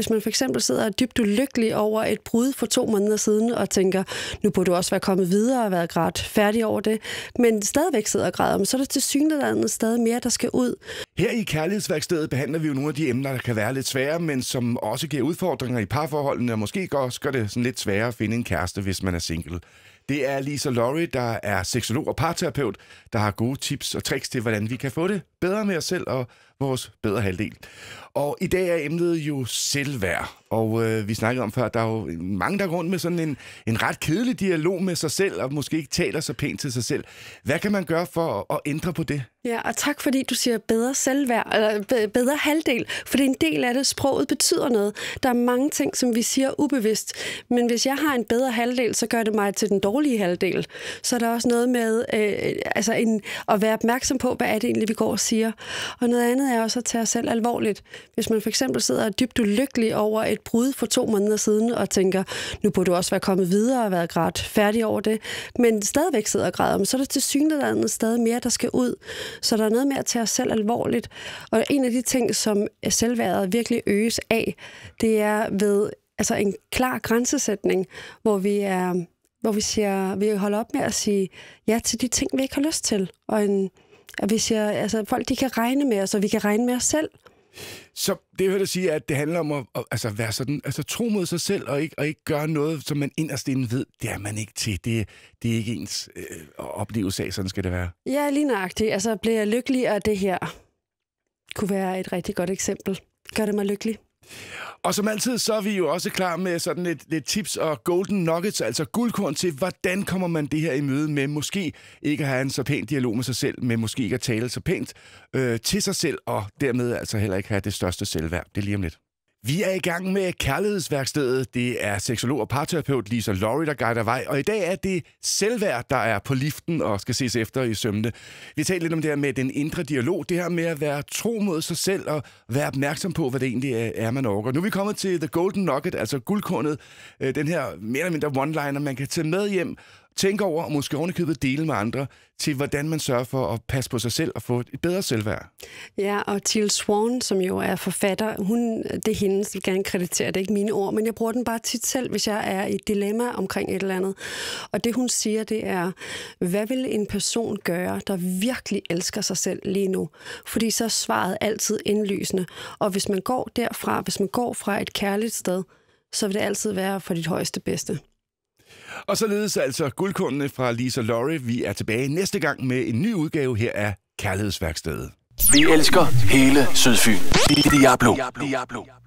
Hvis man for eksempel sidder dybt ulykkelig over et brud for to måneder siden, og tænker, nu burde du også være kommet videre og været grædt færdig over det, men stadigvæk sidder og græder, så er der til synligheden stadig mere, der skal ud. Her i Kærlighedsværkstedet behandler vi jo nogle af de emner, der kan være lidt svære, men som også giver udfordringer i parforholdene, og måske også gør det sådan lidt sværere at finde en kæreste, hvis man er single. Det er Lisa Laurie, der er seksolog og parterapeut, der har gode tips og tricks til, hvordan vi kan få det bedre med os selv og vores bedre halvdel. Og i dag er emnet jo selvværd. Og øh, vi snakkede om før, at der er jo mange, der går rundt med sådan en, en ret kedelig dialog med sig selv, og måske ikke taler så pænt til sig selv. Hvad kan man gøre for at, at ændre på det? Ja, og tak fordi du siger bedre selvværd, eller bedre halvdel, for det er en del af det. Sproget betyder noget. Der er mange ting, som vi siger ubevidst, men hvis jeg har en bedre halvdel, så gør det mig til den dårlige halvdel. Så er der også noget med øh, altså en, at være opmærksom på, hvad er det egentlig, vi går og siger. Og noget andet er også at tage os selv alvorligt. Hvis man for eksempel sidder dybt ulykkelig over et brud for to måneder siden, og tænker, nu burde du også være kommet videre og været grædt færdig over det, men stadigvæk sidder og græder, så er der til synligheden stadig mere, der skal ud. Så der er noget med at tage os selv alvorligt. Og en af de ting, som selvværdet virkelig øges af, det er ved altså en klar grænsesætning, hvor vi er hvor vi siger, vi holder op med at sige ja til de ting, vi ikke har lyst til. Og en, at hvis jeg, altså, folk de kan regne med os, og vi kan regne med os selv. Så det jeg sige, at det handler om at, at altså, være sådan, altså, tro mod sig selv og ikke, og ikke gøre noget, som man inderst inden ved, det er man ikke til. Det, det er ikke ens øh, oplevelse af, sådan skal det være. Ja, lige nøjagtigt. Altså, bliver jeg lykkelig og det her? Kunne være et rigtig godt eksempel. Gør det mig lykkelig? Og som altid, så er vi jo også klar med sådan lidt, lidt tips og golden nuggets, altså guldkorn til, hvordan kommer man det her i møde med måske ikke at have en så pæn dialog med sig selv, med måske ikke at tale så pænt øh, til sig selv, og dermed altså heller ikke have det største selvværd. Det er lige om lidt. Vi er i gang med kærlighedsværkstedet. Det er seksolog og parterapeut Lisa Laurie, der guider vej. Og i dag er det selvværd, der er på liften og skal ses efter i sømne. Vi taler lidt om det her med den indre dialog. Det her med at være tro mod sig selv og være opmærksom på, hvad det egentlig er, man orker. Nu er vi kommet til The Golden Nugget, altså guldkornet. Øh, den her mere eller mindre one-liner, man kan tage med hjem tænke over, og måske ovenikøbet dele med andre, til hvordan man sørger for at passe på sig selv og få et bedre selvværd. Ja, og Til Swan, som jo er forfatter, hun, det er hende, som gerne kreditere, det er ikke mine ord, men jeg bruger den bare tit selv, hvis jeg er i et dilemma omkring et eller andet. Og det hun siger, det er, hvad vil en person gøre, der virkelig elsker sig selv lige nu? Fordi så er svaret altid indlysende. Og hvis man går derfra, hvis man går fra et kærligt sted, så vil det altid være for dit højeste bedste. Og således altså guldkundene fra Lisa Lorry. Vi er tilbage næste gang med en ny udgave her af Kærlighedsværkstedet. Vi elsker hele Sydfyn. Diablo. Diablo. Diablo.